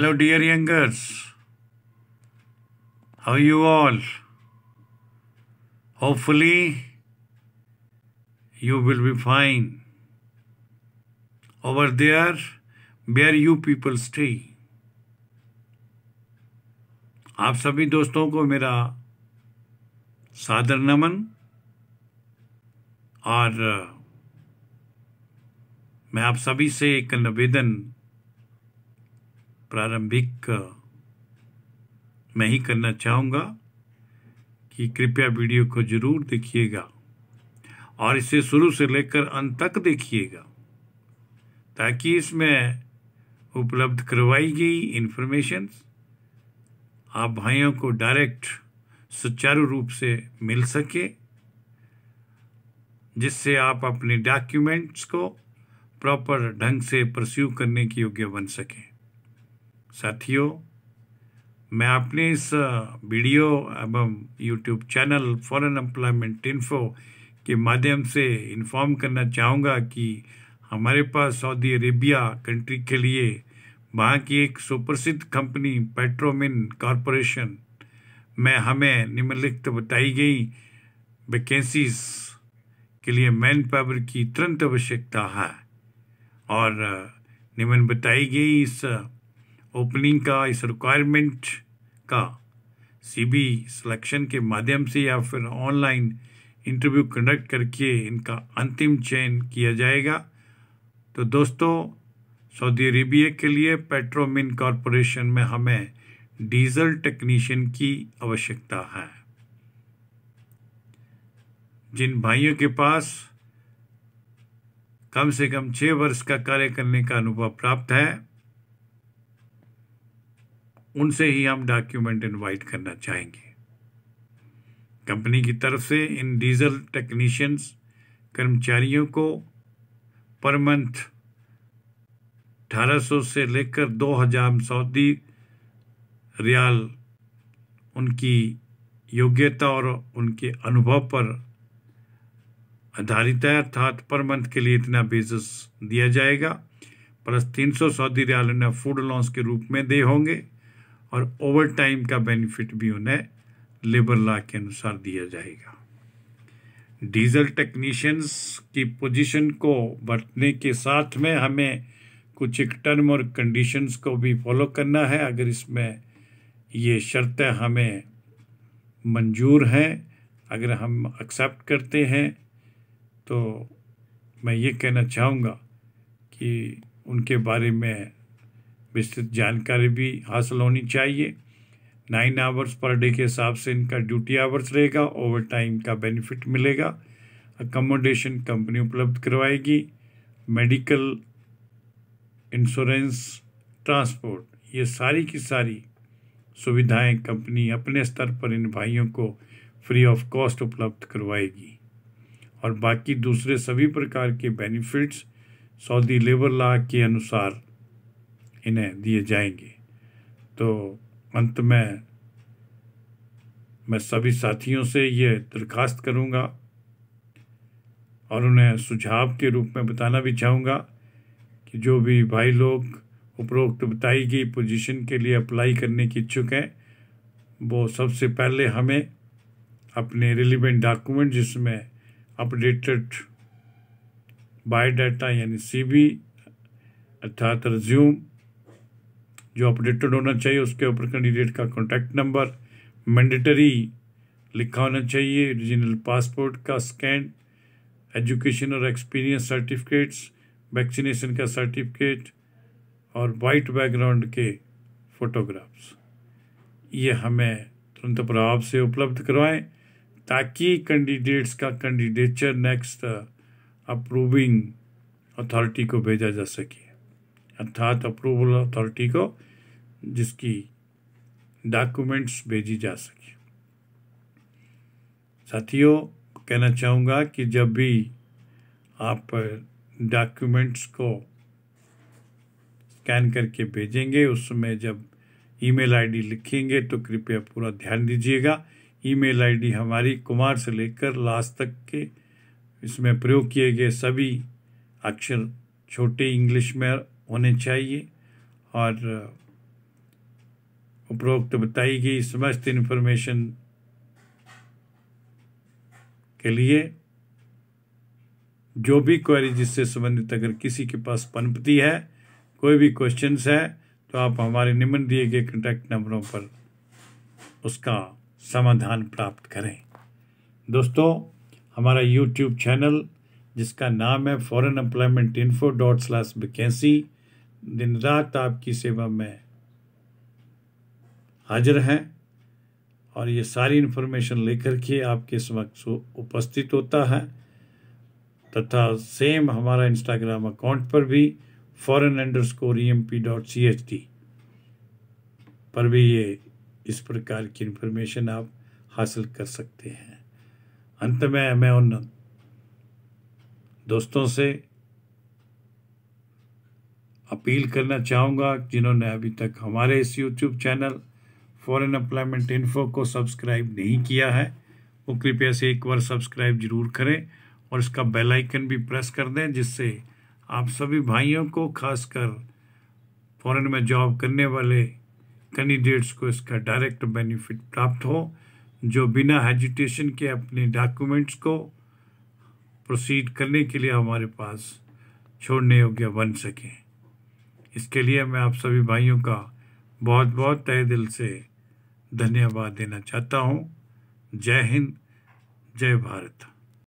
Hello, dear youngers. How are you all? Hopefully, you will be fine. Over there, where you people stay. आप सभी दोस्तों को मेरा सादर नमन और मैं आप सभी से एक निवेदन प्रारंभिक मैं ही करना चाहूँगा कि कृपया वीडियो को ज़रूर देखिएगा और इसे शुरू से लेकर अंत तक देखिएगा ताकि इसमें उपलब्ध करवाई गई इन्फॉर्मेशन आप भाइयों को डायरेक्ट सुचारू रूप से मिल सके जिससे आप अपने डॉक्यूमेंट्स को प्रॉपर ढंग से प्रस्यू करने के योग्य बन सकें साथियों मैं अपने इस वीडियो एवं YouTube channel foreign employment info के माध्यम से इन्फॉर्म करना चाहूँगा कि हमारे पास सऊदी अरेबिया कंट्री के लिए वहाँ की एक सुप्रसिद्ध कंपनी पेट्रोमिन कॉरपोरेशन में हमें निम्नलिखित बताई गई वैकेंसीज के लिए मैन पावर की तुरंत आवश्यकता है और निम्न बताई गई इस ओपनिंग का इस रिक्वायरमेंट का सीबी सिलेक्शन के माध्यम से या फिर ऑनलाइन इंटरव्यू कंडक्ट करके इनका अंतिम चयन किया जाएगा तो दोस्तों सऊदी अरेबिया के लिए पेट्रोमिन कॉरपोरेशन में हमें डीजल टेक्नीशियन की आवश्यकता है जिन भाइयों के पास कम से कम छः वर्ष का कार्य करने का अनुभव प्राप्त है उनसे ही हम डॉक्यूमेंट इनवाइट करना चाहेंगे कंपनी की तरफ से इन डीजल टेक्नीशियंस कर्मचारियों को पर मंथ अठारह से लेकर दो हजार सऊदी रियाल उनकी योग्यता और उनके अनुभव पर आधारित है अर्थात पर मंथ के लिए इतना बेसिस दिया जाएगा प्लस 300 सऊदी रियाल उन्हें फूड लॉन्स के रूप में दे होंगे और ओवर टाइम का बेनिफिट भी उन्हें लेबर लॉ के अनुसार दिया जाएगा डीजल टेक्नीशियंस की पोजीशन को बढ़ने के साथ में हमें कुछ एक टर्म और कंडीशंस को भी फॉलो करना है अगर इसमें ये शर्तें हमें मंजूर हैं अगर हम एक्सेप्ट करते हैं तो मैं ये कहना चाहूँगा कि उनके बारे में विस्तृत जानकारी भी हासिल होनी चाहिए नाइन आवर्स पर डे के हिसाब से इनका ड्यूटी आवर्स रहेगा ओवर टाइम का बेनिफिट मिलेगा अकोमोडेशन कंपनी उपलब्ध करवाएगी मेडिकल इंश्योरेंस ट्रांसपोर्ट ये सारी की सारी सुविधाएं कंपनी अपने स्तर पर इन भाइयों को फ्री ऑफ कॉस्ट उपलब्ध करवाएगी और बाकी दूसरे सभी प्रकार के बेनिफिट्स सऊदी लेबर लॉ के अनुसार इन्हें दिए जाएंगे तो अंत में मैं सभी साथियों से ये दरख्वास्त करूँगा और उन्हें सुझाव के रूप में बताना भी चाहूँगा कि जो भी भाई लोग उपरोक्त बताई गई पोजीशन के लिए अप्लाई करने के इच्छुक हैं वो सबसे पहले हमें अपने रिलीवेंट डॉक्यूमेंट जिसमें अपडेटेड बायोडाटा यानी सीबी अर्थात रिज्यूम जो अपडेटेड होना चाहिए उसके ऊपर कैंडिडेट का कॉन्टैक्ट नंबर मैंडेटरी लिखा होना चाहिए ओरिजिनल पासपोर्ट का स्कैन एजुकेशन और एक्सपीरियंस सर्टिफिकेट्स वैक्सीनेशन का सर्टिफिकेट और वाइट बैकग्राउंड के फोटोग्राफ्स ये हमें तुरंत प्रभाव से उपलब्ध करवाएं ताकि कैंडिडेट्स का कैंडिडेचर नेक्स्ट अप्रूविंग अथॉरिटी को भेजा जा सके अर्थात अप्रूवल अथॉरिटी को जिसकी डॉक्यूमेंट्स भेजी जा सके साथियों कहना चाहूँगा कि जब भी आप डॉक्यूमेंट्स को स्कैन करके भेजेंगे उसमें जब ईमेल आईडी लिखेंगे तो कृपया पूरा ध्यान दीजिएगा ईमेल आईडी हमारी कुमार से लेकर लास्ट तक के इसमें प्रयोग किए गए सभी अक्षर छोटे इंग्लिश में होने चाहिए और उपरोक्त बताई गई समस्त इन्फॉर्मेशन के लिए जो भी क्वेरी जिससे संबंधित अगर किसी के पास पनपती है कोई भी क्वेश्चंस है तो आप हमारे निम्न दिए गए कॉन्टैक्ट नंबरों पर उसका समाधान प्राप्त करें दोस्तों हमारा यूट्यूब चैनल जिसका नाम है foreign employment info dot slash vacancy दिन रात आपकी सेवा में हाजिर हैं और ये सारी इन्फॉर्मेशन लेकर के आपके समक्ष उपस्थित होता है तथा सेम हमारा इंस्टाग्राम अकाउंट पर भी foreign underscore E M P dot C H D पर भी ये इस प्रकार की इन्फॉर्मेशन आप हासिल कर सकते हैं अंत में मैं उन दोस्तों से अपील करना चाहूँगा जिन्होंने अभी तक हमारे इस YouTube channel foreign employment info को सब्सक्राइब नहीं किया है वो कृपया से एक बार सब्सक्राइब जरूर करें और इसका बेल आइकन भी प्रेस कर दें जिससे आप सभी भाइयों को खासकर फॉरेन में जॉब करने वाले कैंडिडेट्स को इसका डायरेक्ट बेनिफिट प्राप्त हो जो बिना हेजिटेशन के अपने डॉक्यूमेंट्स को प्रोसीड करने के लिए हमारे पास छोड़ने योग्य बन सकें इसके लिए मैं आप सभी भाइयों का बहुत बहुत तय दिल से धन्यवाद देना चाहता हूँ जय हिंद जय भारत